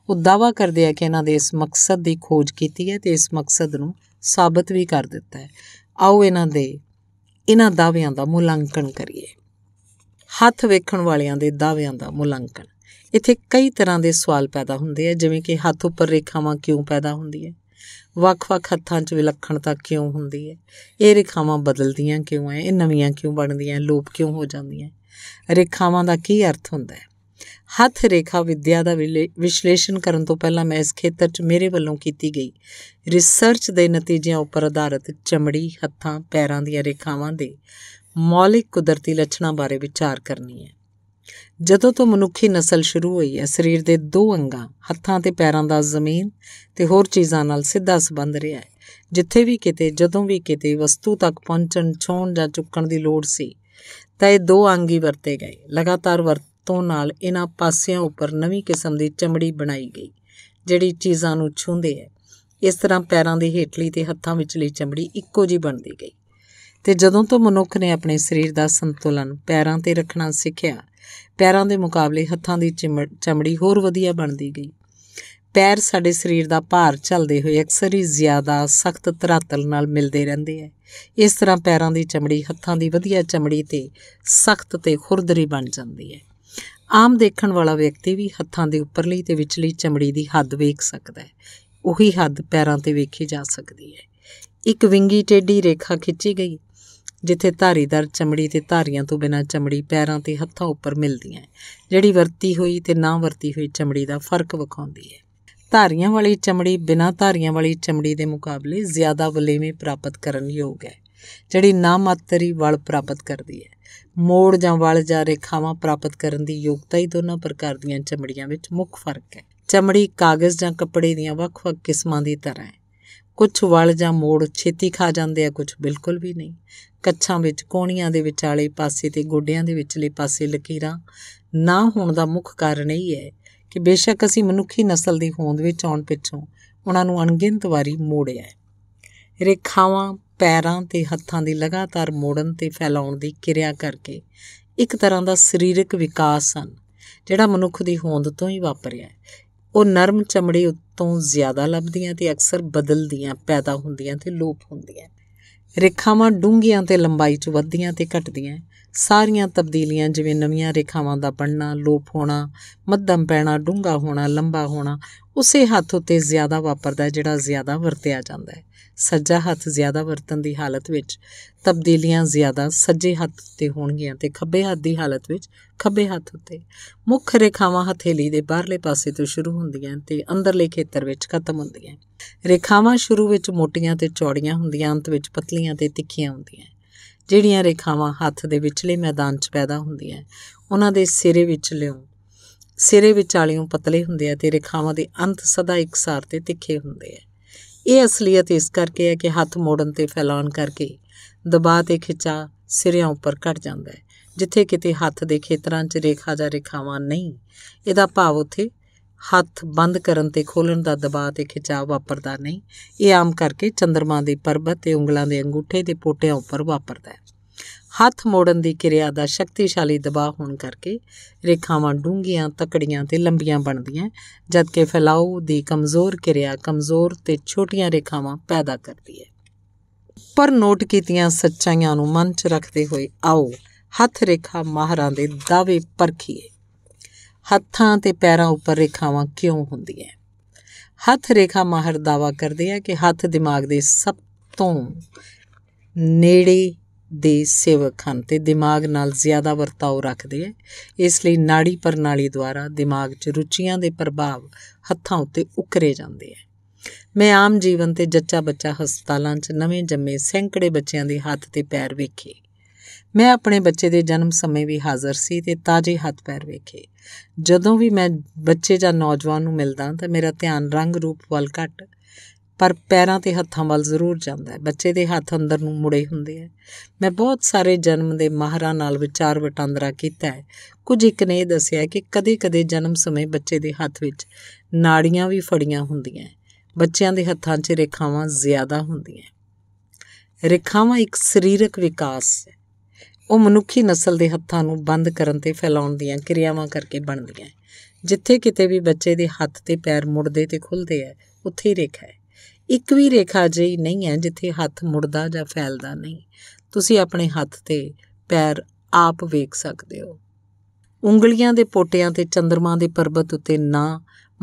ਉਹ ਦਾਵਾ ਕਰਦੇ ਆ ਕਿ ਇਹਨਾਂ ਦੇ ਇਸ ਮਕਸਦ ਦੀ ਖੋਜ ਕੀਤੀ ਹੈ ਤੇ ਇਸ ਮਕਸਦ ਨੂੰ ਸਾਬਤ ਵੀ ਕਰ ਦਿੱਤਾ ਹੈ ਆਓ ਇਹਨਾਂ ਦੇ ਇਹਨਾਂ ਦਾਅਵਿਆਂ ਦਾ ਮੁਲਾਂਕਣ ਕਰੀਏ ਹੱਥ ਵੇਖਣ ਵਾਲਿਆਂ ਦੇ ਦਾਅਵਿਆਂ ਦਾ ਮੁਲਾਂਕਣ ਇੱਥੇ ਕਈ ਤਰ੍ਹਾਂ ਦੇ ਸਵਾਲ ਪੈਦਾ ਹੁੰਦੇ ਆ ਜਿਵੇਂ ਕਿ ਹੱਥ ਉੱਪਰ ਰੇਖਾਵਾਂ ਕਿਉਂ ਪੈਦਾ ਹੁੰਦੀ ਹੈ ਵੱਖ-ਵੱਖ ਹੱਥਾਂ 'ਚ ਵਿਲੱਖਣਤਾ ਕਿਉਂ ਹੁੰਦੀ ਹੈ ਇਹ ਰੇਖਾਵਾਂ ਬਦਲਦੀਆਂ ਕਿਉਂ ਐ ਇਹ ਨਵੀਆਂ ਕਿਉਂ ਬਣਦੀਆਂ ਲੋਪ ਕਿਉਂ ਹੋ ਜਾਂਦੀਆਂ ਰੇਖਾਵਾਂ ਦਾ ਕੀ ਅਰਥ ਹੁੰਦਾ ਹੈ ਹੱਥ ਰੇਖਾ ਵਿਦਿਆ ਦਾ ਵਿਸ਼ਲੇਸ਼ਣ ਕਰਨ ਤੋਂ ਪਹਿਲਾਂ ਮੈਂ ਇਸ ਖੇਤਰ 'ਚ ਮੇਰੇ ਵੱਲੋਂ ਕੀਤੀ ਗਈ ਰਿਸਰਚ ਦੇ ਨਤੀਜਿਆਂ ਉੱਪਰ ਆਧਾਰਿਤ ਚਮੜੀ ਹੱਥਾਂ ਪੈਰਾਂ ਦੀਆਂ ਰੇਖਾਵਾਂ ਦੇ ਮੌਲਿਕ ਕੁਦਰਤੀ ਲੱਛਣਾਂ ਬਾਰੇ ਵਿਚਾਰ ਕਰਨੀ ਹੈ ਜਦੋਂ ਤੋਂ ਮਨੁੱਖੀ ਨਸਲ ਸ਼ੁਰੂ ਹੋਈ ਹੈ ਸਰੀਰ ਦੇ ਦੋ ਅੰਗਾਂ ਹੱਥਾਂ ਤੇ ਪੈਰਾਂ ਦਾ ਜ਼ਮੀਨ ਤੇ ਹੋਰ ਚੀਜ਼ਾਂ ਨਾਲ ਸਿੱਧਾ ਸੰਬੰਧ ਰਿਹਾ ਹੈ ਜਿੱਥੇ ਵੀ ਕਿਤੇ ਜਦੋਂ ਵੀ ਕਿਤੇ ਵਸਤੂ ਤੱਕ ਪਹੁੰਚਣ ਛੋਣ ਜਾਂ ਚੁੱਕਣ ਦੀ ਲੋੜ ਸੀ ਤਾਂ ਇਹ ਦੋ ਅੰਗ ਹੀ ਵਰਤੇ ਗਏ ਲਗਾਤਾਰ ਵਰਤ ਵਰਤੋਂ ਨਾਲ ਇਹਨਾਂ ਪਾਸਿਆਂ ਉੱਪਰ ਨਵੀਂ ਕਿਸਮ ਦੀ ਚਮੜੀ ਬਣਾਈ ਗਈ ਜਿਹੜੀ ਚੀਜ਼ਾਂ ਨੂੰ ਛੂੰਹਦੇ ਹੈ ਇਸ ਤਰ੍ਹਾਂ ਪੈਰਾਂ ਦੀ ਹੇਠਲੀ ਤੇ ਹੱਥਾਂ ਵਿਚਲੀ ਚਮੜੀ ਇੱਕੋ ਜੀ ਬਣਦੀ ਗਈ ਤੇ ਜਦੋਂ ਤੋਂ ਮਨੁੱਖ ਨੇ ਆਪਣੇ ਸਰੀਰ ਦਾ ਸੰਤੁਲਨ ਪੈਰਾਂ ਤੇ ਰੱਖਣਾ ਸਿੱਖਿਆ ਪੈਰਾਂ ਦੇ ਮੁਕਾਬਲੇ ਹੱਥਾਂ ਦੀ ਚਮੜੀ ਹੋਰ ਵਧੀਆ ਬਣਦੀ ਗਈ ਪੈਰ ਸਾਡੇ ਸਰੀਰ ਦਾ ਭਾਰ ਚਲਦੇ ਹੋਏ ਅਕਸਰ ਹੀ ਜ਼ਿਆਦਾ ਸਖਤ ਧਰਾਤਲ ਨਾਲ ਮਿਲਦੇ ਰਹਿੰਦੇ ਆ ਇਸ ਤਰ੍ਹਾਂ ਪੈਰਾਂ ਦੀ ਚਮੜੀ ਹੱਥਾਂ ਦੀ ਵਧੀਆ ਚਮੜੀ ਤੇ ਸਖਤ ਤੇ ਖੁਰਦਰੀ ਬਣ ਜਾਂਦੀ ਹੈ ਆਮ ਦੇਖਣ ਵਾਲਾ ਵਿਅਕਤੀ ਵੀ ਹੱਥਾਂ ਦੇ ਉੱਪਰਲੀ ਤੇ ਵਿਚਲੀ ਚਮੜੀ ਦੀ ਹੱਦ ਵੇਖ ਸਕਦਾ ਹੈ ਉਹੀ ਹੱਦ ਪੈਰਾਂ ਤੇ ਵੇਖੀ ਜਾ ਸਕਦੀ ਹੈ ਇੱਕ ਵਿੰਗੀ ਟੇਢੀ ਰੇਖਾ ਖਿੱਚੀ ਗਈ ਜਿੱਥੇ ਧਾਰੀਦਾਰ ਚਮੜੀ ਤੇ ਧਾਰੀਆਂ ਤੋਂ ਬਿਨਾਂ ਚਮੜੀ ਪੈਰਾਂ ਤੇ ਹੱਥਾਂ ਉੱਪਰ ਮਿਲਦੀਆਂ ਹੈ ਜਿਹੜੀ ਵਰਤੀ ਹੋਈ ਤੇ ਨਾ ਵਰਤੀ ਹੋਈ ਚਮੜੀ ਦਾ ਫਰਕ ਵਿਖਾਉਂਦੀ ਹੈ ਧਾਰੀਆਂ ਵਾਲੀ ਚਮੜੀ ਬਿਨਾਂ ਧਾਰੀਆਂ ਵਾਲੀ ਚਮੜੀ ਦੇ ਮੁਕਾਬਲੇ ਜ਼ਿਆਦਾ ਵਲੇਵੇਂ ਪ੍ਰਾਪਤ ਕਰਨ ਯੋਗ ਹੈ ਜਿਹੜੀ ਨਾ ਮਾਤਰੀ ਵਲ ਪ੍ਰਾਪਤ ਕਰਦੀ ਹੈ ਮੋੜ ਜਾਂ ਵਲ ਜਾਂ ਰੇਖਾਵਾਂ ਪ੍ਰਾਪਤ ਕਰਨ ਦੀ ਯੋਗਤਾ ਹੀ ਦੋਨਾਂ ਪ੍ਰਕਾਰ ਦੀਆਂ ਚਮੜੀਆਂ ਵਿੱਚ ਮੁੱਖ ਫਰਕ ਹੈ ਚਮੜੀ ਕਾਗਜ਼ ਜਾਂ ਕੱਪੜੇ ਦੀਆਂ ਵੱਖ-ਵੱਖ ਕਿਸਮਾਂ ਦੀ ਤਰ੍ਹਾਂ ਹੈ ਕੁਝ ਵਲ ਜਾਂ ਮੋੜ ਛੇਤੀ ਖਾ ਜਾਂਦੇ ਆ ਕੁਝ ਬਿਲਕੁਲ ਵੀ ਨਹੀਂ ਕੱਛਾਂ ਵਿੱਚ ਕੋਣੀਆਂ ਦੇ ਵਿਚਾਲੇ ਪਾਸੇ ਤੇ ਗੋਡਿਆਂ ਦੇ ਵਿਚਲੇ ਪਾਸੇ ਲਕੀਰਾਂ ਨਾ ਹੋਣ ਦਾ ਮੁੱਖ ਕਾਰਨ ਇਹ ਹੈ ਕਿ ਬੇਸ਼ੱਕ ਅਸੀਂ ਮਨੁੱਖੀ ਨਸਲ ਦੀ ਹੋਂਦ ਵਿੱਚ ਆਉਣ ਪਿੱਛੋਂ ਉਹਨਾਂ ਨੂੰ ਅਣਗਿਣਤ ਵਾਰੀ ਮੋੜਿਆ ਹੈ ਰੇਖਾਵਾਂ ਪੈਰਾਂ ਤੇ ਹੱਥਾਂ ਦੀ ਲਗਾਤਾਰ ਮੋੜਨ ਤੇ ਫੈਲਾਉਣ ਦੀ ਕਿਰਿਆ ਕਰਕੇ ਇੱਕ ਤਰ੍ਹਾਂ ਦਾ ਸਰੀਰਕ ਵਿਕਾਸ ਹਨ ਜਿਹੜਾ ਮਨੁੱਖ ਦੀ ਹੋਂਦ ਤੋਂ ਹੀ ਵਾਪਰਿਆ ਹੈ ਉਹ ਨਰਮ ਚਮੜੀ ਉੱਤੋਂ ਜ਼ਿਆਦਾ ਲੱਭਦੀਆਂ ਤੇ ਅਕਸਰ ਬਦਲਦੀਆਂ ਪੈਦਾ ਹੁੰਦੀਆਂ ਤੇ ਲੋਪ ਹੁੰਦੀਆਂ ਰੇਖਾਵਾਂ ਡੂੰਘੀਆਂ ਤੇ ਲੰਬਾਈ 'ਚ ਵੱਧਦੀਆਂ ਤੇ ਘਟਦੀਆਂ ਸਾਰੀਆਂ ਤਬਦੀਲੀਆਂ ਜਿਵੇਂ ਨਵੀਆਂ ਰੇਖਾਵਾਂ ਦਾ ਪੜਨਾ ਲੋਪ ਹੋਣਾ ਮੱਧਮ ਪੈਣਾ ਡੂੰਘਾ ਹੋਣਾ ਲੰਬਾ ਹੋਣਾ ਉਸੇ ਹੱਥ ਉੱਤੇ ਜ਼ਿਆਦਾ ਵਾਪਰਦਾ ਜਿਹੜਾ ਜ਼ਿਆਦਾ ਵਰਤਿਆ ਜਾਂਦਾ ਹੈ ਸੱਜਾ ਹੱਥ ਜ਼ਿਆਦਾ ਵਰਤਣ ਦੀ ਹਾਲਤ ਵਿੱਚ ਤਬਦੀਲੀਆਂ ਜ਼ਿਆਦਾ ਸੱਜੇ ਹੱਥ ਤੇ ਹੋਣਗੀਆਂ ਤੇ ਖੱਬੇ ਹੱਥ ਦੀ ਹਾਲਤ ਵਿੱਚ ਖੱਬੇ ਹੱਥ ਉੱਤੇ ਮੁੱਖ ਰੇਖਾਵਾਂ ਹਥੇਲੀ ਦੇ ਬਾਹਰਲੇ ਪਾਸੇ ਤੋਂ ਸ਼ੁਰੂ ਹੁੰਦੀਆਂ ਤੇ ਅੰਦਰਲੇ ਖੇਤਰ ਵਿੱਚ ਖਤਮ ਹੁੰਦੀਆਂ ਰੇਖਾਵਾਂ ਸ਼ੁਰੂ ਵਿੱਚ ਮੋਟੀਆਂ ਤੇ ਚੌੜੀਆਂ ਹੁੰਦੀਆਂ ਅੰਤ ਵਿੱਚ ਪਤਲੀਆਂ ਤੇ ਤਿੱਖੀਆਂ ਹੁੰਦੀਆਂ ਜਿਹੜੀਆਂ ਰੇਖਾਵਾਂ ਹੱਥ ਦੇ ਵਿਚਲੇ ਮੈਦਾਨ 'ਚ ਪੈਦਾ ਹੁੰਦੀਆਂ ਉਹਨਾਂ ਦੇ ਸਿਰੇ ਵਿੱਚ ਲਿਓ ਸਿਰੇ ਵਿਚਾਲਿਓਂ ਪਤਲੇ ਹੁੰਦੇ ਆ ਤੇ ਰੇਖਾਵਾਂ ਦੇ ਅੰਤ ਸਦਾ ਇੱਕਸਾਰ ਤੇ ਤਿੱਖੇ ਹੁੰਦੇ ਆ ਇਹ ਅਸਲੀਅਤ ਇਸ ਕਰਕੇ ਹੈ ਕਿ ਹੱਥ ਮੋੜਨ ਤੇ ਫੈਲਾਉਣ ਕਰਕੇ ਦਬਾਅ ਤੇ ਖਿੱਚਾ ਸਿਰਿਆਂ ਉੱਪਰ ਘਟ ਜਾਂਦਾ ਹੈ ਜਿੱਥੇ ਕਿਤੇ ਹੱਥ ਦੇ ਖੇਤਰਾਂ 'ਚ ਰੇਖਾ ਜਾਂ ਰੇਖਾਵਾਂ ਨਹੀਂ ਇਹਦਾ ਭਾਵ ਉੱਥੇ ਹੱਥ ਬੰਦ ਕਰਨ ਤੇ ਖੋਲਣ ਦਾ ਦਬਾਅ ਤੇ ਖਿਚਾਅ ਵਾਪਰਦਾ ਨਹੀਂ ਇਹ ਆਮ ਕਰਕੇ ਚੰਦਰਮਾ ਦੇ ਪਰਬਤ ਤੇ ਉਂਗਲਾਂ ਦੇ ਅੰਗੂਠੇ ਤੇ ਪੋਟਿਆਂ ਉੱਪਰ ਵਾਪਰਦਾ ਹੈ ਹੱਥ ਮੋੜਨ ਦੀ ਕਿਰਿਆ ਦਾ ਸ਼ਕਤੀਸ਼ਾਲੀ ਦਬਾਅ ਹੋਣ ਕਰਕੇ ਰੇਖਾਵਾਂ ਡੂੰਘੀਆਂ ਤਕੜੀਆਂ ਤੇ ਲੰਬੀਆਂ ਬਣਦੀਆਂ ਜਦਕਿ ਫੈਲਾਉ ਦੀ ਕਮਜ਼ੋਰ ਕਿਰਿਆ ਕਮਜ਼ੋਰ ਤੇ ਛੋਟੀਆਂ ਰੇਖਾਵਾਂ ਪੈਦਾ ਕਰਦੀ ਹੈ ਪਰ ਨੋਟ ਕੀਤੀਆਂ ਸੱਚਾਈਆਂ ਨੂੰ ਮਨ 'ਚ ਰੱਖਦੇ ਹੋਏ ਆਓ ਹੱਥ ਰੇਖਾ ਮਾਹਰਾਂ ਦੇ ਦਾਅਵੇ ਪਰਖੀਏ ਹੱਥਾਂ ਤੇ ਪੈਰਾਂ ਉੱਪਰ ਰੇਖਾਵਾਂ ਕਿਉਂ ਹੁੰਦੀਆਂ ਹੱਥ ਰੇਖਾ ਮਾਹਰ ਦਾਵਾ ਕਰਦੇ ਆ ਕਿ ਹੱਥ ਦਿਮਾਗ ਦੇ ਸਭ ਤੋਂ ਨੇੜੇ ਦੇ ਸੇਵਕ ਹਨ ਤੇ ਦਿਮਾਗ ਨਾਲ ਜ਼ਿਆਦਾ ਵਰਤਾਓ ਰੱਖਦੇ ਆ ਇਸ ਲਈ ਨਾੜੀ ਪ੍ਰਣਾਲੀ ਦੁਆਰਾ ਦਿਮਾਗ 'ਚ ਰੁਚੀਆਂ ਦੇ ਪ੍ਰਭਾਵ ਹੱਥਾਂ ਉੱਤੇ ਉਕਰੇ ਜਾਂਦੇ ਆ ਮੈਂ ਆਮ ਜੀਵਨ ਤੇ ਜੱਚਾ ਬੱਚਾ ਹਸਪਤਾਲਾਂ 'ਚ ਨਵੇਂ ਜੰਮੇ ਸੈਂਕੜੇ ਬੱਚਿਆਂ ਦੇ ਹੱਥ ਤੇ ਪੈਰ ਵੇਖੇ ਮੈਂ ਆਪਣੇ ਬੱਚੇ ਦੇ ਜਨਮ ਸਮੇਂ ਵੀ ਹਾਜ਼ਰ ਸੀ ਤੇ ਤਾਜ਼ੇ ਹੱਥ ਪੈਰ ਵੇਖੇ ਜਦੋਂ ਵੀ ਮੈਂ ਬੱਚੇ ਜਾਂ ਨੌਜਵਾਨ ਨੂੰ ਮਿਲਦਾ ਤਾਂ ਮੇਰਾ ਧਿਆਨ ਰੰਗ ਰੂਪ ਵੱਲ ਘੱਟ ਪਰ ਪੈਰਾਂ ਤੇ ਹੱਥਾਂ ਵੱਲ ਜ਼ਰੂਰ ਜਾਂਦਾ ਹੈ ਬੱਚੇ ਦੇ ਹੱਥ ਅੰਦਰ ਨੂੰ ਮੁੜੇ ਹੁੰਦੇ ਆ ਮੈਂ ਬਹੁਤ ਸਾਰੇ ਜਨਮ ਦੇ ਮਹਾਰਾ ਨਾਲ ਵਿਚਾਰ ਵਟਾਂਦਰਾ ਕੀਤਾ ਹੈ ਕੁਝ ਇੱਕ ਨੇ ਦੱਸਿਆ ਕਿ ਕਦੇ-ਕਦੇ ਜਨਮ ਸਮੇਂ ਬੱਚੇ ਦੇ ਹੱਥ ਵਿੱਚ ਨਾੜੀਆਂ ਵੀ ਫੜੀਆਂ ਹੁੰਦੀਆਂ ਬੱਚਿਆਂ ਦੇ ਹੱਥਾਂ 'ਚ ਰੇਖਾਵਾਂ ਜ਼ਿਆਦਾ ਹੁੰਦੀਆਂ ਰੇਖਾਵਾਂ ਇੱਕ ਸਰੀਰਕ ਵਿਕਾਸ ਹੈ ਉਹ ਮਨੁੱਖੀ ਨਸਲ ਦੇ ਹੱਥਾਂ ਨੂੰ ਬੰਦ ਕਰਨ ਤੇ ਫੈਲਾਉਣ ਦੀਆਂ ਕਿਰਿਆਵਾਂ ਕਰਕੇ ਬਣਦੀਆਂ ਜਿੱਥੇ ਕਿਤੇ ਵੀ ਬੱਚੇ ਦੇ ਹੱਥ ਤੇ ਪੈਰ ਮੁੜਦੇ ਤੇ ਖੁੱਲਦੇ ਐ ਉੱਥੇ ਹੀ ਰੇਖਾ ਹੈ ਇੱਕ ਵੀ ਰੇਖਾ ਜਿਹੀ ਨਹੀਂ ਹੈ ਜਿੱਥੇ ਹੱਥ ਮੁੜਦਾ ਜਾਂ ਫੈਲਦਾ ਨਹੀਂ ਤੁਸੀਂ ਆਪਣੇ ਹੱਥ ਤੇ ਪੈਰ ਆਪ ਵੇਖ ਸਕਦੇ ਹੋ ਉਂਗਲੀਆਂ ਦੇ ਪੋਟਿਆਂ ਤੇ ਚੰਦਰਮਾ ਦੇ ਪਰਬਤ ਉੱਤੇ ਨਾ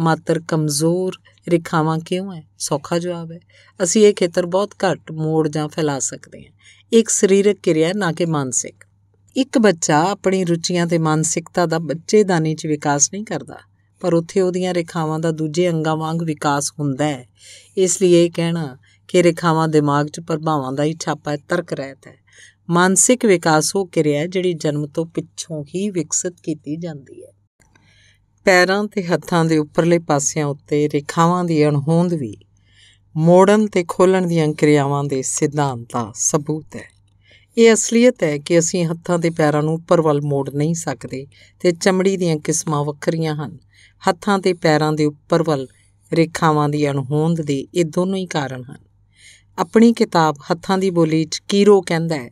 ਮਾਤਰ ਕਮਜ਼ੋਰ ਰੇਖਾਵਾਂ ਕਿਉਂ ਹੈ ਸੌਖਾ ਜਵਾਬ ਹੈ ਅਸੀਂ ਇਹ ਖੇਤਰ ਬਹੁਤ ਘੱਟ ਮੋੜ ਜਾਂ ਫੈਲਾ ਸਕਦੇ ਹਾਂ ਇੱਕ ਸਰੀਰਕ ਕਿਰਿਆ ਨਾ ਕਿ ਮਾਨਸਿਕ ਇੱਕ ਬੱਚਾ ਆਪਣੀ ਰੁਚੀਆਂ ਤੇ ਮਾਨਸਿਕਤਾ ਦਾ ਬੱਚੇਦਾਨੀ 'ਚ ਵਿਕਾਸ ਨਹੀਂ ਕਰਦਾ ਪਰ ਉੱਥੇ ਉਹਦੀਆਂ ਰੇਖਾਵਾਂ ਦਾ ਦੂਜੇ ਅੰਗਾਂ ਵਾਂਗ ਵਿਕਾਸ ਹੁੰਦਾ ਹੈ ਇਸ ਲਈ ਇਹ ਕਹਿਣਾ ਕਿ ਰੇਖਾਵਾਂ ਦਿਮਾਗ 'ਚ ਪ੍ਰਭਾਵਾਂ ਦਾ ਹੀ ਛਾਪਾ ਹੈ ਤਰਕ ਰਹਿਤ ਹੈ ਮਾਨਸਿਕ ਵਿਕਾਸ ਉਹ ਕਿਰਿਆ ਜਿਹੜੀ ਜਨਮ ਤੋਂ ਪਿੱਛੋਂ ਹੀ ਵਿਕਸਿਤ ਕੀਤੀ ਜਾਂਦੀ ਹੈ ਪੈਰਾਂ ਤੇ ਹੱਥਾਂ ਦੇ ਉੱਪਰਲੇ ਪਾਸਿਆਂ ਉੱਤੇ ਰੇਖਾਵਾਂ ਦੀ ਅਣਹੋਂਦ ਵੀ ਮੋੜਨ ਤੇ ਖੋਲਣ ਦੀਆਂ ਕਿਰਿਆਵਾਂ ਦੇ ਸਿਧਾਂਤਾਂ ਸਬੂਤ ਹੈ ਇਹ ਅਸਲੀਅਤ ਹੈ ਕਿ ਅਸੀਂ ਹੱਥਾਂ ਤੇ ਪੈਰਾਂ ਨੂੰ ਉੱਪਰ ਵੱਲ ਮੋੜ ਨਹੀਂ ਸਕਦੇ ਤੇ ਚਮੜੀ ਦੀਆਂ ਕਿਸਮਾਂ ਵੱਖਰੀਆਂ ਹਨ ਹੱਥਾਂ ਤੇ ਪੈਰਾਂ ਦੇ ਉੱਪਰ ਵੱਲ ਰੇਖਾਵਾਂ ਦੀ ਅਣਹੋਂਦ ਦੇ ਇਹ ਦੋਨੋਂ ਹੀ ਕਾਰਨ ਹਨ ਆਪਣੀ ਕਿਤਾਬ ਹੱਥਾਂ ਦੀ ਬੋਲੀ 'ਚ ਕੀਰੋ ਕਹਿੰਦਾ ਹੈ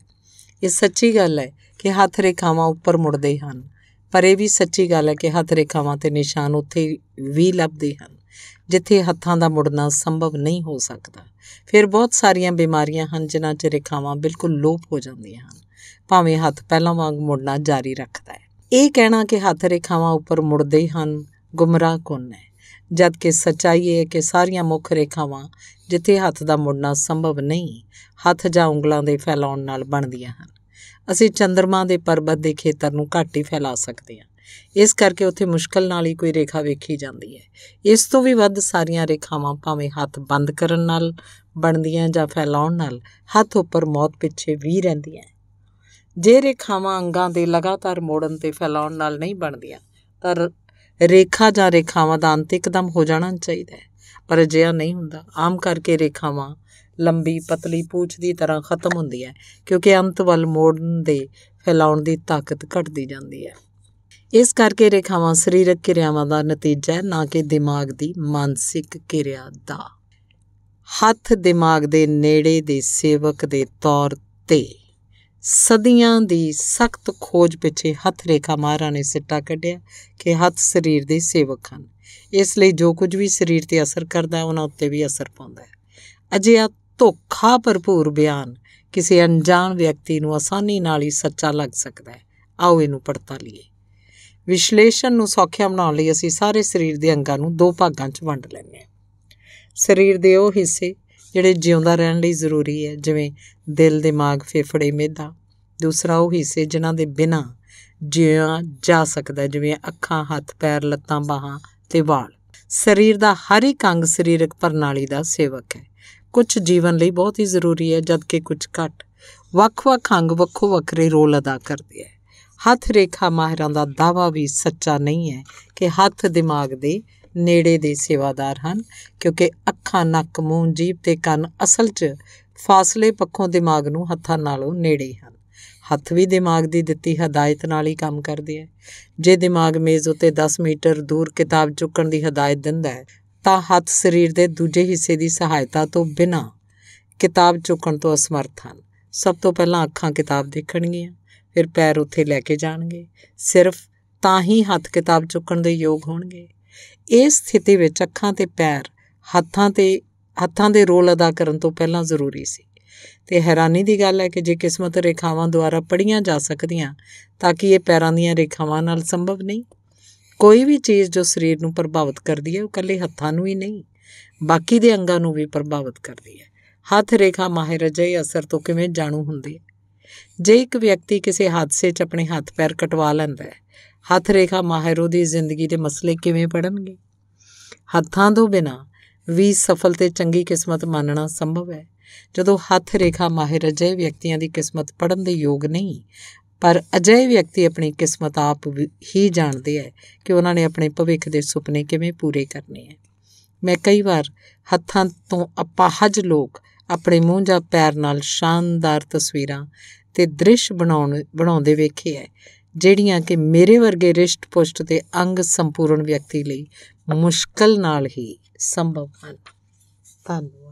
ਇਹ ਸੱਚੀ ਗੱਲ ਹੈ ਕਿ ਹੱਥ ਰੇਖਾਵਾਂ ਉੱਪਰ ਮੁੜਦੇ ਹਨ ਪਰ ਇਹ ਵੀ ਸੱਚੀ ਗੱਲ ਹੈ ਕਿ ਹੱਥ ਰੇਖਾਵਾਂ ਤੇ ਨਿਸ਼ਾਨ ਉੱਥੇ ਵੀ ਲੱਭਦੇ ਹਨ ਜਿੱਥੇ ਹੱਥਾਂ ਦਾ ਮੁੜਨਾ ਸੰਭਵ ਨਹੀਂ ਹੋ ਸਕਦਾ ਫਿਰ ਬਹੁਤ ਸਾਰੀਆਂ ਬਿਮਾਰੀਆਂ ਹਨ ਜਿਨ੍ਹਾਂ 'ਚ ਰੇਖਾਵਾਂ ਬਿਲਕੁਲ ਲੋਪ ਹੋ ਜਾਂਦੀਆਂ ਹਨ ਭਾਵੇਂ ਹੱਥ ਪਹਿਲਾਂ ਵਾਂਗ ਮੁੜਨਾ ਜਾਰੀ ਰੱਖਦਾ ਹੈ ਇਹ ਕਹਿਣਾ ਕਿ ਹੱਥ ਰੇਖਾਵਾਂ ਉੱਪਰ ਮੁੜਦੇ ਹਨ ਗੁੰਮਰਾਹ ਕੁੰਨ ਹੈ ਜਦ ਕਿ ਸਚਾਈ ਇਹ ਹੈ ਕਿ ਸਾਰੀਆਂ ਮੁੱਖ ਰੇਖਾਵਾਂ ਜਿੱਥੇ ਹੱਥ ਦਾ ਮੁੜਨਾ ਸੰਭਵ ਨਹੀਂ ਹੱਥ ਜਾਂ ਉਂਗਲਾਂ ਦੇ ਫੈਲਾਉਣ ਨਾਲ ਬਣਦੀਆਂ ਹਨ ਅਸੀਂ ਚੰਦਰਮਾ ਦੇ ਪਰਬਤ ਦੇ ਖੇਤਰ ਨੂੰ ਘੱਟ ਹੀ ਫੈਲਾ ਸਕਦੇ ਹਾਂ ਇਸ ਕਰਕੇ ਉੱਥੇ ਮੁਸ਼ਕਲ ਨਾਲ ਹੀ ਕੋਈ ਰੇਖਾ ਵੇਖੀ ਜਾਂਦੀ ਹੈ ਇਸ ਤੋਂ ਵੀ ਵੱਧ ਸਾਰੀਆਂ ਰੇਖਾਵਾਂ ਭਾਵੇਂ ਹੱਥ ਬੰਦ ਕਰਨ ਨਾਲ ਬਣਦੀਆਂ ਜਾਂ ਫੈਲਾਉਣ ਨਾਲ ਹੱਥ ਉੱਪਰ ਮੌਤ ਪਿੱਛੇ ਵੀ ਰਹਿੰਦੀਆਂ ਜੇ ਰੇਖਾਵਾਂ ਅੰਗਾਂ ਦੇ ਲਗਾਤਾਰ ਮੋੜਨ ਤੇ ਫੈਲਾਉਣ ਨਾਲ ਨਹੀਂ ਬਣਦੀਆਂ ਤਾਂ ਰੇਖਾ ਜਾਂ ਰੇਖਾਵਾਂ ਦਾ ਅੰਤ ਇੱਕਦਮ ਹੋ ਜਾਣਾ ਚਾਹੀਦਾ ਹੈ ਪਰ ਅਜਿਹਾ ਨਹੀਂ ਹੁੰਦਾ ਆਮ ਕਰਕੇ ਰੇਖਾਵਾਂ ਲੰਬੀ ਪਤਲੀ ਪੂਛ ਦੀ ਤਰ੍ਹਾਂ ਖਤਮ ਹੁੰਦੀ ਹੈ ਕਿਉਂਕਿ ਅੰਤ ਵੱਲ ਮੋੜਨ ਦੇ ਫੈਲਾਉਣ ਦੀ ਤਾਕਤ ਘਟਦੀ ਜਾਂਦੀ ਹੈ ਇਸ ਕਰਕੇ ਰੇਖਾਵਾਂ ਸਰੀਰਕ ਕਿਰਿਆਵਾਂ ਦਾ ਨਤੀਜਾ ਹੈ ਨਾ ਕਿ ਦਿਮਾਗ ਦੀ ਮਾਨਸਿਕ ਕਿਰਿਆ ਦਾ ਹੱਥ ਦਿਮਾਗ ਦੇ ਨੇੜੇ ਦੇ ਸੇਵਕ ਦੇ ਤੌਰ ਤੇ ਸਦੀਆਂ ਦੀ ਸਖਤ ਖੋਜ ਪਿੱਛੇ ਹੱਥ ਰੇਖਾ ਮਾਰਾ ਨੇ ਸਿੱਟਾ ਕੱਢਿਆ ਕਿ ਹੱਥ ਸਰੀਰ ਦੇ ਸੇਵਕ ਹਨ ਇਸ ਲਈ ਜੋ ਕੁਝ ਵੀ ਸਰੀਰ ਤੇ ਅਸਰ ਕਰਦਾ ਹੈ ਉਹਨਾਂ ਉੱਤੇ ਵੀ ਅਸਰ ਪਾਉਂਦਾ ਹੈ ਅਜਿਹਾ ਧੋਖਾ ਭਰਪੂਰ ਬਿਆਨ ਕਿਸੇ ਅਣਜਾਣ ਵਿਅਕਤੀ ਨੂੰ ਆਸਾਨੀ ਨਾਲ ਹੀ ਸੱਚਾ ਲੱਗ ਸਕਦਾ ਹੈ ਆਓ ਇਹਨੂੰ ਪੜਤਾਲੀਏ ਵਿਸ਼ਲੇਸ਼ਣ ਨੂੰ ਸੌਖਿਆ ਬਣਾਉਣ ਲਈ ਅਸੀਂ ਸਾਰੇ ਸਰੀਰ ਦੇ ਅੰਗਾਂ ਨੂੰ ਦੋ ਭਾਗਾਂ 'ਚ ਵੰਡ ਲੈਂਦੇ ਹਾਂ ਸਰੀਰ ਦੇ ਉਹ ਹਿੱਸੇ ਜਿਹੜੇ ਜਿਉਂਦਾ ਰਹਿਣ ਲਈ ਜ਼ਰੂਰੀ ਹੈ ਜਿਵੇਂ ਦਿਲ ਦਿਮਾਗ ਫੇਫੜੇ ਮਿਹਦਾ ਦੂਸਰਾ ਉਹ ਹਿੱਸੇ ਜਿਨ੍ਹਾਂ ਦੇ ਬਿਨਾ ਜਿਉਂ ਜਾ ਸਕਦਾ ਜਿਵੇਂ ਅੱਖਾਂ ਹੱਥ ਪੈਰ ਲੱਤਾਂ ਬਾਹਾਂ ਤੇ ਵਾਲ ਸਰੀਰ ਦਾ ਹਰ ਇੱਕ ਅੰਗ ਸਰੀਰਕ ਪ੍ਰਣਾਲੀ ਦਾ ਸੇਵਕ ਹੈ ਕੁਝ ਜੀਵਨ ਲਈ ਬਹੁਤ ਹੀ ਜ਼ਰੂਰੀ ਹੈ ਜਦ ਕਿ ਕੁਝ ਘੱਟ ਵੱਖ-ਵੱਖ ਅੰਗ ਵੱਖੋ ਵੱਖਰੇ ਰੋਲ ਅਦਾ ਕਰਦੇ ਹੈ ਹੱਥ ਰੇਖਾ ਮਾਹਿਰਾਂ ਦਾ ਦਾਵਾ ਵੀ ਸੱਚਾ ਨਹੀਂ ਹੈ ਕਿ ਹੱਥ ਦਿਮਾਗ ਦੇ ਨੇੜੇ ਦੇ ਸੇਵਾਦਾਰ ਹਨ ਕਿਉਂਕਿ ਅੱਖਾਂ ਨੱਕ ਮੂੰਹ ਜੀਭ ਤੇ ਕੰਨ ਅਸਲ 'ਚ ਫਾਸਲੇ ਪੱਖੋਂ ਦਿਮਾਗ ਨੂੰ ਹੱਥਾਂ ਨਾਲੋਂ ਨੇੜੇ ਹਨ ਹੱਥ ਵੀ ਦਿਮਾਗ ਦੀ ਦਿੱਤੀ ਹਦਾਇਤ ਨਾਲ ਹੀ ਕੰਮ ਕਰਦੇ ਹੈ ਜੇ ਦਿਮਾਗ ਮੇਜ਼ ਉੱਤੇ 10 ਮੀਟਰ ਦੂਰ ਕਿਤਾਬ ਚੁੱਕਣ ਦੀ ਹਦਾਇਤ ਦਿੰਦਾ ਹੈ ਤਾਂ ਹੱਥ ਸਰੀਰ ਦੇ ਦੂਜੇ ਹਿੱਸੇ ਦੀ ਸਹਾਇਤਾ ਤੋਂ ਬਿਨਾਂ ਕਿਤਾਬ ਚੁੱਕਣ ਤੋਂ ਅਸਮਰਥ ਹਨ ਸਭ ਤੋਂ ਪਹਿਲਾਂ ਅੱਖਾਂ ਕਿਤਾਬ ਦੇਖਣਗੀਆਂ ਫਿਰ ਪੈਰ ਉੱਥੇ ਲੈ ਕੇ ਜਾਣਗੇ ਸਿਰਫ ਤਾਂ ਹੀ ਹੱਥ ਕਿਤਾਬ ਚੁੱਕਣ ਦੇ ਯੋਗ ਹੋਣਗੇ ਇਸ ਸਥਿਤੀ ਵਿੱਚ ਅੱਖਾਂ ਤੇ ਪੈਰ ਹੱਥਾਂ ਤੇ ਹੱਥਾਂ ਦੇ ਰੋਲ ਅਦਾ ਕਰਨ ਤੋਂ ਪਹਿਲਾਂ ਜ਼ਰੂਰੀ ਸੀ ਤੇ ਹੈਰਾਨੀ ਦੀ ਗੱਲ ਹੈ ਕਿ ਜੇ ਕਿਸਮਤ ਰੇਖਾਵਾਂ ਦੁਆਰਾ ਪੜੀਆਂ ਜਾ ਸਕਦੀਆਂ ਤਾਂ ਕਿ ਇਹ ਪੈਰਾਂ ਦੀਆਂ ਰੇਖਾਵਾਂ ਨਾਲ ਸੰਭਵ ਨਹੀਂ ਕੋਈ ਵੀ ਚੀਜ਼ ਜੋ ਸਰੀਰ ਨੂੰ ਪ੍ਰਭਾਵਿਤ ਕਰਦੀ ਹੈ ਉਹ ਇਕੱਲੇ ਹੱਥਾਂ ਨੂੰ ਹੀ ਨਹੀਂ ਬਾਕੀ ਦੇ ਅੰਗਾਂ ਨੂੰ ਵੀ ਪ੍ਰਭਾਵਿਤ ਕਰਦੀ ਹੈ ਹੱਥ ਰੇਖਾ ਮਾਹਿਰ ਜੇ ਅਸਰ ਤੋਂ ਕਿਵੇਂ ਜਾਣੂ ਹੁੰਦੀ ਹੈ ਜੇ ਇੱਕ ਵਿਅਕਤੀ ਕਿਸੇ ਹਾਦਸੇ 'ਚ ਆਪਣੇ ਹੱਥ ਪੈਰ ਕਟਵਾ ਲੈਂਦਾ ਹੈ ਹੱਥ ਰੇਖਾ ਮਾਹਿਰ ਉਹਦੀ ਜ਼ਿੰਦਗੀ ਦੇ ਮਸਲੇ ਕਿਵੇਂ ਪੜਨਗੇ ਹੱਥਾਂ ਤੋਂ ਬਿਨਾ ਵੀ ਸਫਲ ਤੇ ਚੰਗੀ ਕਿਸਮਤ ਮੰਨਣਾ ਸੰਭਵ ਹੈ ਜਦੋਂ ਹੱਥ ਰੇਖਾ ਮਾਹਿਰ ਜੇ ਵਿਅਕਤੀਆਂ ਦੀ ਕਿਸਮਤ ਪੜਨ ਦੇ ਯੋਗ ਨਹੀਂ ਪਰ ਅਜੇ ਵਿਅਕਤੀ ਆਪਣੀ ਕਿਸਮਤ ਆਪ ਹੀ ਜਾਣਦੇ ਹੈ ਕਿ ਉਹਨਾਂ ਨੇ ਆਪਣੇ ਭਵਿੱਖ ਦੇ ਸੁਪਨੇ ਕਿਵੇਂ ਪੂਰੇ ਕਰਨੇ ਹੈ ਮੈਂ ਕਈ ਵਾਰ ਹੱਥਾਂ ਤੋਂ ਅਪਾਹਜ ਲੋਕ ਆਪਣੇ ਮੂੰਹ ਜਾਂ ਪੈਰ ਨਾਲ ਸ਼ਾਨਦਾਰ ਤਸਵੀਰਾਂ ਤੇ ਦ੍ਰਿਸ਼ ਬਣਾਉਣ ਬਣਾਉਂਦੇ ਵੇਖੇ ਹੈ ਜਿਹੜੀਆਂ ਕਿ ਮੇਰੇ ਵਰਗੇ ਰਿਸ਼ਟ ਪੁਸ਼ਟ ਤੇ ਅੰਗ ਸੰਪੂਰਨ ਵਿਅਕਤੀ ਲਈ ਮੁਸ਼ਕਲ ਨਾਲ ਹੀ ਸੰਭਵ ਹਨ ਧੰਨਵਾਦ